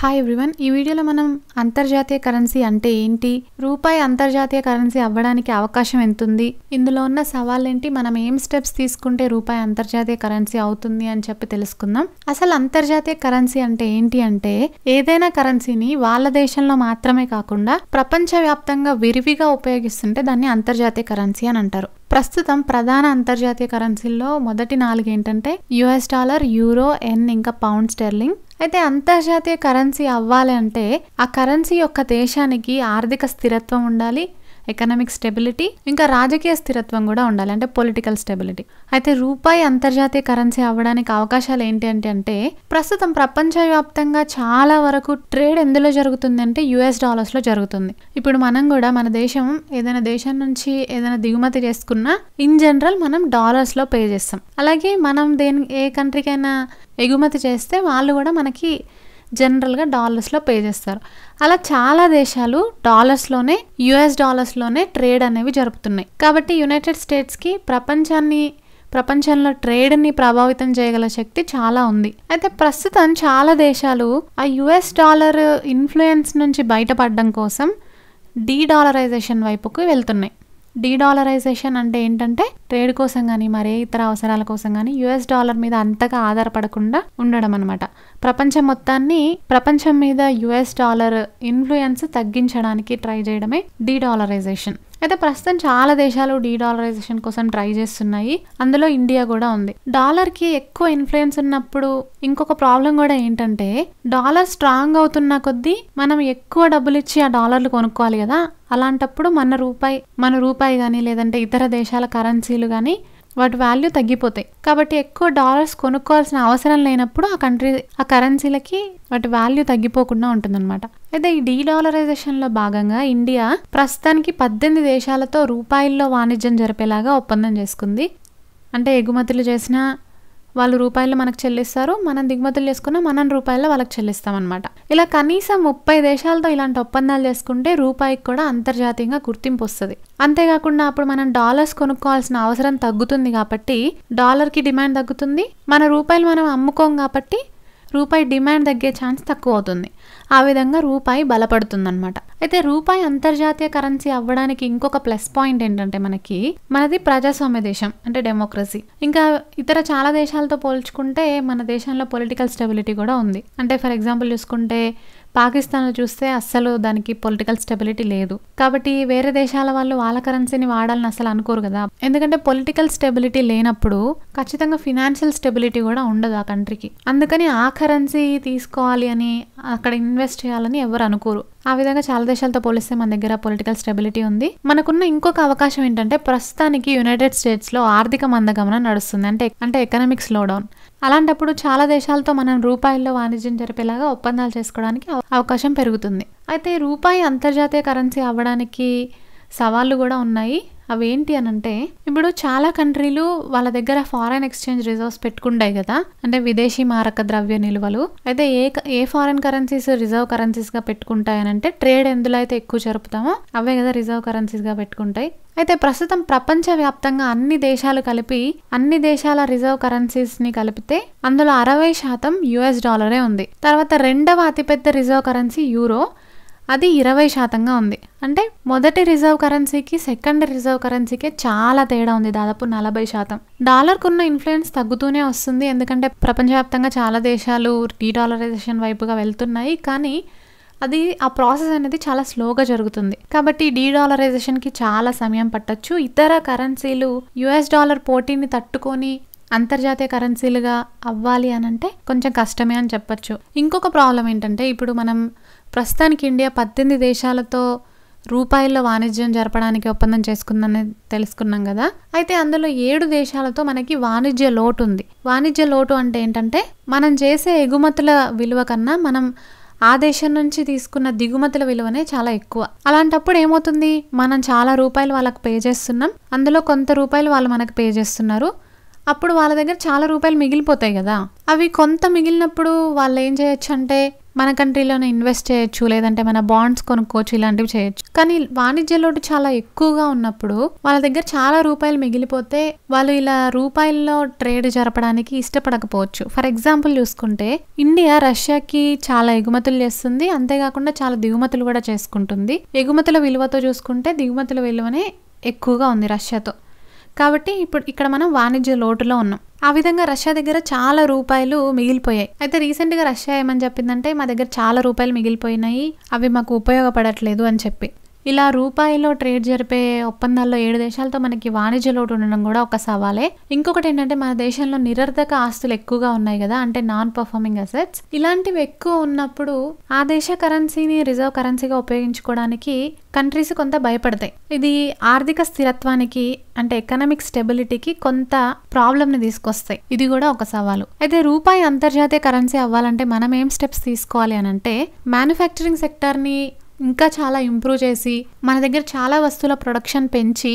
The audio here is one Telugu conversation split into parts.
హాయ్ ఎవ్రీవన్ ఈ వీడియోలో మనం అంతర్జాతీయ కరెన్సీ అంటే ఏంటి రూపాయి అంతర్జాతీయ కరెన్సీ అవ్వడానికి అవకాశం ఎంతుంది ఇందులో ఉన్న సవాళ్ళేంటి మనం ఏం స్టెప్స్ తీసుకుంటే రూపాయి అంతర్జాతీయ కరెన్సీ అవుతుంది అని చెప్పి తెలుసుకుందాం అసలు అంతర్జాతీయ కరెన్సీ అంటే ఏంటి అంటే ఏదైనా కరెన్సీని వాళ్ళ దేశంలో మాత్రమే కాకుండా ప్రపంచవ్యాప్తంగా విరివిగా ఉపయోగిస్తుంటే దాన్ని అంతర్జాతీయ కరెన్సీ అని అంటారు ప్రస్తుతం ప్రధాన అంతర్జాతీయ కరెన్సీల్లో మొదటి నాలుగు ఏంటంటే యుఎస్ డాలర్ యూరో ఎన్ ఇంకా పౌండ్ స్టెర్లింగ్ అయితే అంతర్జాతీయ కరెన్సీ అవ్వాలంటే ఆ కరెన్సీ యొక్క దేశానికి ఆర్థిక స్థిరత్వం ఉండాలి ఎకనామిక్ స్టెబిలిటీ ఇంకా రాజకీయ స్థిరత్వం కూడా ఉండాలి అంటే పొలిటికల్ స్టెబిలిటీ అయితే రూపాయి అంతర్జాతీయ కరెన్సీ అవ్వడానికి అవకాశాలు ఏంటి అంటే అంటే ప్రస్తుతం ప్రపంచవ్యాప్తంగా చాలా వరకు ట్రేడ్ ఎందులో జరుగుతుంది అంటే యుఎస్ డాలర్స్లో జరుగుతుంది ఇప్పుడు మనం కూడా మన దేశం ఏదైనా దేశం నుంచి ఏదైనా దిగుమతి చేసుకున్నా ఇన్ జనరల్ మనం డాలర్స్లో పే చేస్తాం అలాగే మనం దేని ఏ కంట్రీకైనా ఎగుమతి చేస్తే వాళ్ళు కూడా మనకి జనరల్గా డాలర్స్లో పే చేస్తారు అలా చాలా దేశాలు డాలర్స్లోనే యుఎస్ డాలర్స్లోనే ట్రేడ్ అనేవి జరుపుతున్నాయి కాబట్టి యునైటెడ్ స్టేట్స్కి ప్రపంచాన్ని ప్రపంచంలో ట్రేడ్ని ప్రభావితం చేయగల శక్తి చాలా ఉంది అయితే ప్రస్తుతం చాలా దేశాలు ఆ యుఎస్ డాలర్ ఇన్ఫ్లుయెన్స్ నుంచి బయటపడడం కోసం డీ డాలరైజేషన్ వైపుకు వెళ్తున్నాయి డీడాలరైజేషన్ అంటే ఏంటంటే ట్రేడ్ కోసం కానీ మరే ఇతర అవసరాల కోసం కానీ యుఎస్ డాలర్ మీద అంతగా ఆధారపడకుండా ఉండడం అనమాట ప్రపంచం మొత్తాన్ని ప్రపంచం మీద యుఎస్ డాలర్ ఇన్ఫ్లుయెన్స్ తగ్గించడానికి ట్రై చేయడమే డీడాలరైజేషన్ అయితే ప్రస్తుతం చాలా దేశాలు డీడాలరైజేషన్ కోసం ట్రై చేస్తున్నాయి అందులో ఇండియా కూడా ఉంది డాలర్కి ఎక్కువ ఇన్ఫ్లుయెన్స్ ఉన్నప్పుడు ఇంకొక ప్రాబ్లం కూడా ఏంటంటే డాలర్ స్ట్రాంగ్ అవుతున్న కొద్దీ మనం ఎక్కువ డబ్బులు ఇచ్చి ఆ డాలర్లు కొనుక్కోవాలి కదా అలాంటప్పుడు మన రూపాయి మన రూపాయి కానీ లేదంటే ఇతర దేశాల కరెన్సీలు కానీ వాటి వాల్యూ తగ్గిపోతాయి కాబట్టి ఎక్కువ డాలర్స్ కొనుక్కోవాల్సిన అవసరం లేనప్పుడు ఆ కంట్రీ ఆ కరెన్సీలకి వాటి వాల్యూ తగ్గిపోకుండా ఉంటుందన్నమాట అయితే ఈ డీడాలరైజేషన్లో భాగంగా ఇండియా ప్రస్తుతానికి పద్దెనిమిది దేశాలతో రూపాయల్లో వాణిజ్యం జరిపేలాగా ఒప్పందం చేసుకుంది అంటే ఎగుమతులు చేసిన వాళ్ళు రూపాయలు మనకు చెల్లిస్తారు మనం దిగుమతులు చేసుకున్న మనం రూపాయల్లో వాళ్ళకి చెల్లిస్తామన్నమాట ఇలా కనీసం ముప్పై దేశాలతో ఇలాంటి ఒప్పందాలు చేసుకుంటే రూపాయికి కూడా అంతర్జాతీయంగా గుర్తింపు వస్తుంది అంతేకాకుండా అప్పుడు మనం డాలర్స్ కొనుక్కోవాల్సిన అవసరం తగ్గుతుంది కాబట్టి డాలర్కి డిమాండ్ తగ్గుతుంది మన రూపాయలు మనం అమ్ముకోం కాబట్టి రూపాయి డిమాండ్ తగ్గే ఛాన్స్ తక్కువ అవుతుంది ఆ విధంగా రూపాయి బలపడుతుందన్నమాట అయితే రూపాయి అంతర్జాతీయ కరెన్సీ అవ్వడానికి ఇంకొక ప్లస్ పాయింట్ ఏంటంటే మనకి మనది ప్రజాస్వామ్య దేశం అంటే డెమోక్రసీ ఇంకా ఇతర చాలా దేశాలతో పోల్చుకుంటే మన దేశంలో పొలిటికల్ స్టెబిలిటీ కూడా ఉంది అంటే ఫర్ ఎగ్జాంపుల్ చూసుకుంటే పాకిస్తాన్లో చూస్తే అస్సలు దానికి పొలిటికల్ స్టెబిలిటీ లేదు కాబట్టి వేరే దేశాల వాళ్ళు వాళ్ళ కరెన్సీని వాడాలని అసలు అనుకోరు కదా ఎందుకంటే పొలిటికల్ స్టెబిలిటీ లేనప్పుడు ఖచ్చితంగా ఫినాన్షియల్ స్టెబిలిటీ కూడా ఉండదు ఆ కంట్రీకి అందుకని ఆ కరెన్సీ తీసుకోవాలి అని అక్కడ ఇన్వెస్ట్ చేయాలని ఎవరు అనుకోరు ఆ విధంగా చాలా దేశాలతో పోలిస్తే మన దగ్గర పొలిటికల్ స్టెబిలిటీ ఉంది మనకున్న ఇంకొక అవకాశం ఏంటంటే ప్రస్తుతానికి యునైటెడ్ స్టేట్స్లో ఆర్థిక మందగమనం నడుస్తుంది అంటే అంటే ఎకనామిక్ స్లో డౌన్ అలాంటప్పుడు చాలా దేశాలతో మనం రూపాయల్లో వాణిజ్యం జరిపేలాగా ఒప్పందాలు చేసుకోవడానికి అవకాశం పెరుగుతుంది అయితే రూపాయి అంతర్జాతీయ కరెన్సీ అవ్వడానికి సవాళ్ళు కూడా ఉన్నాయి అవేంటి అనంటే ఇప్పుడు చాలా కంట్రీలు వాళ్ళ దగ్గర ఫారెన్ ఎక్స్చేంజ్ రిజర్వ్స్ పెట్టుకుంటాయి కదా అంటే విదేశీ మారక ద్రవ్య నిల్వలు అయితే ఏ ఏ ఫారెన్ కరెన్సీస్ రిజర్వ్ కరెన్సీస్గా పెట్టుకుంటాయనంటే ట్రేడ్ ఎందులో అయితే ఎక్కువ జరుపుతామో అవే కదా రిజర్వ్ కరెన్సీస్గా పెట్టుకుంటాయి అయితే ప్రస్తుతం ప్రపంచవ్యాప్తంగా అన్ని దేశాలు కలిపి అన్ని దేశాల రిజర్వ్ కరెన్సీస్ని కలిపితే అందులో అరవై శాతం యుఎస్ డాలరే ఉంది తర్వాత రెండవ అతిపెద్ద రిజర్వ్ కరెన్సీ యూరో అది ఇరవై శాతంగా ఉంది అంటే మొదటి రిజర్వ్ కరెన్సీకి సెకండ్ రిజర్వ్ కరెన్సీకి చాలా తేడా ఉంది దాదాపు నలభై శాతం డాలర్కు ఉన్న ఇన్ఫ్లుయెన్స్ తగ్గుతూనే వస్తుంది ఎందుకంటే ప్రపంచవ్యాప్తంగా చాలా దేశాలు డీడాలరైజేషన్ వైపుగా వెళ్తున్నాయి కానీ అది ఆ ప్రాసెస్ అనేది చాలా స్లోగా జరుగుతుంది కాబట్టి డీడాలరైజేషన్కి చాలా సమయం పట్టచ్చు ఇతర కరెన్సీలు యుఎస్ డాలర్ పోటీని తట్టుకొని అంతర్జాతీయ కరెన్సీలుగా అవ్వాలి అని అంటే కొంచెం కష్టమే అని చెప్పచ్చు ఇంకొక ప్రాబ్లం ఏంటంటే ఇప్పుడు మనం ప్రస్తుతానికి ఇండియా పద్దెనిమిది దేశాలతో రూపాయల్లో వాణిజ్యం జరపడానికి ఒప్పందం చేసుకుందని తెలుసుకున్నాం కదా అయితే అందులో ఏడు దేశాలతో మనకి వాణిజ్య లోటు ఉంది వాణిజ్య లోటు అంటే ఏంటంటే మనం చేసే ఎగుమతుల విలువ కన్నా మనం ఆ దేశం నుంచి తీసుకున్న దిగుమతుల విలువనే చాలా ఎక్కువ అలాంటప్పుడు ఏమవుతుంది మనం చాలా రూపాయలు వాళ్ళకి పే చేస్తున్నాం అందులో కొంత రూపాయలు వాళ్ళు మనకు పే చేస్తున్నారు అప్పుడు వాళ్ళ దగ్గర చాలా రూపాయలు మిగిలిపోతాయి కదా అవి కొంత మిగిలినప్పుడు వాళ్ళు ఏం చేయొచ్చు అంటే మన కంట్రీలోనే ఇన్వెస్ట్ చేయొచ్చు లేదంటే మన బాండ్స్ కొనుక్కోవచ్చు ఇలాంటివి చేయొచ్చు కానీ వాణిజ్య లోటు చాలా ఎక్కువగా ఉన్నప్పుడు వాళ్ళ దగ్గర చాలా రూపాయలు మిగిలిపోతే వాళ్ళు ఇలా రూపాయల్లో ట్రేడ్ జరపడానికి ఇష్టపడకపోవచ్చు ఫర్ ఎగ్జాంపుల్ చూసుకుంటే ఇండియా రష్యాకి చాలా ఎగుమతులు చేస్తుంది అంతేకాకుండా చాలా దిగుమతులు కూడా చేసుకుంటుంది ఎగుమతుల విలువతో చూసుకుంటే దిగుమతుల విలువనే ఎక్కువగా ఉంది రష్యాతో కాబట్టి ఇప్పుడు ఇక్కడ మనం వాణిజ్య లోటులో ఉన్నాం ఆ విధంగా రష్యా దగ్గర చాలా రూపాయలు మిగిలిపోయాయి అయితే రీసెంట్గా రష్యా ఏమని చెప్పిందంటే మా దగ్గర చాలా రూపాయలు మిగిలిపోయినాయి అవి మాకు ఉపయోగపడట్లేదు అని చెప్పి ఇలా రూపాయిలో ట్రేడ్ జరిపే ఒప్పందాల్లో ఏడు దేశాలతో మనకి వాణిజ్య లోటు ఉండడం కూడా ఒక సవాలే ఇంకొకటి ఏంటంటే మన దేశంలో నిరర్ధక ఆస్తులు ఎక్కువగా ఉన్నాయి కదా అంటే నాన్ పర్ఫార్మింగ్ అసెట్స్ ఇలాంటివి ఎక్కువ ఉన్నప్పుడు ఆ దేశ కరెన్సీని రిజర్వ్ కరెన్సీగా ఉపయోగించుకోవడానికి కంట్రీస్ కొంత భయపడతాయి ఇది ఆర్థిక స్థిరత్వానికి అంటే ఎకనామిక్ స్టెబిలిటీకి కొంత ని తీసుకొస్తాయి ఇది కూడా ఒక సవాలు అయితే రూపాయి అంతర్జాతీయ కరెన్సీ అవ్వాలంటే మనం ఏం స్టెప్స్ తీసుకోవాలి అని అంటే మ్యానుఫ్యాక్చరింగ్ సెక్టార్ని ఇంకా చాలా ఇంప్రూవ్ చేసి మన దగ్గర చాలా వస్తువుల ప్రొడక్షన్ పెంచి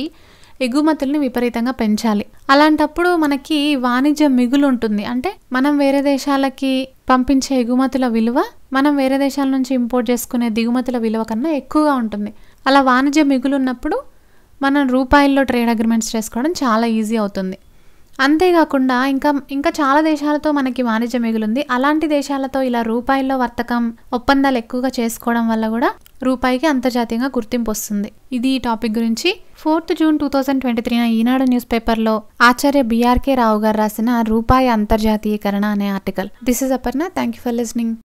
ఎగుమతుల్ని విపరీతంగా పెంచాలి అలాంటప్పుడు మనకి వాణిజ్య మిగులు ఉంటుంది అంటే మనం వేరే దేశాలకి పంపించే ఎగుమతుల విలువ మనం వేరే దేశాల నుంచి ఇంపోర్ట్ చేసుకునే దిగుమతుల విలువ కన్నా ఎక్కువగా ఉంటుంది అలా వాణిజ్య మిగులు ఉన్నప్పుడు మనం రూపాయల్లో ట్రేడ్ అగ్రిమెంట్స్ చేసుకోవడం చాలా ఈజీ అవుతుంది అంతేకాకుండా ఇంకా ఇంకా చాలా దేశాలతో మనకి వాణిజ్య మిగులుంది అలాంటి దేశాలతో ఇలా రూపాయల్లో వర్తకం ఒప్పందాలు ఎక్కువగా చేసుకోవడం వల్ల కూడా రూపాయికి అంతర్జాతీయంగా గుర్తింపు వస్తుంది ఇది ఈ టాపిక్ గురించి fourth June two thousand twenty three Eenadu news పేపర్లో ఆచార్య బీఆర్కే రావు గారు రాసిన రూపాయి అంతర్జాతీయకరణ అనే article this is Aparna thank you for listening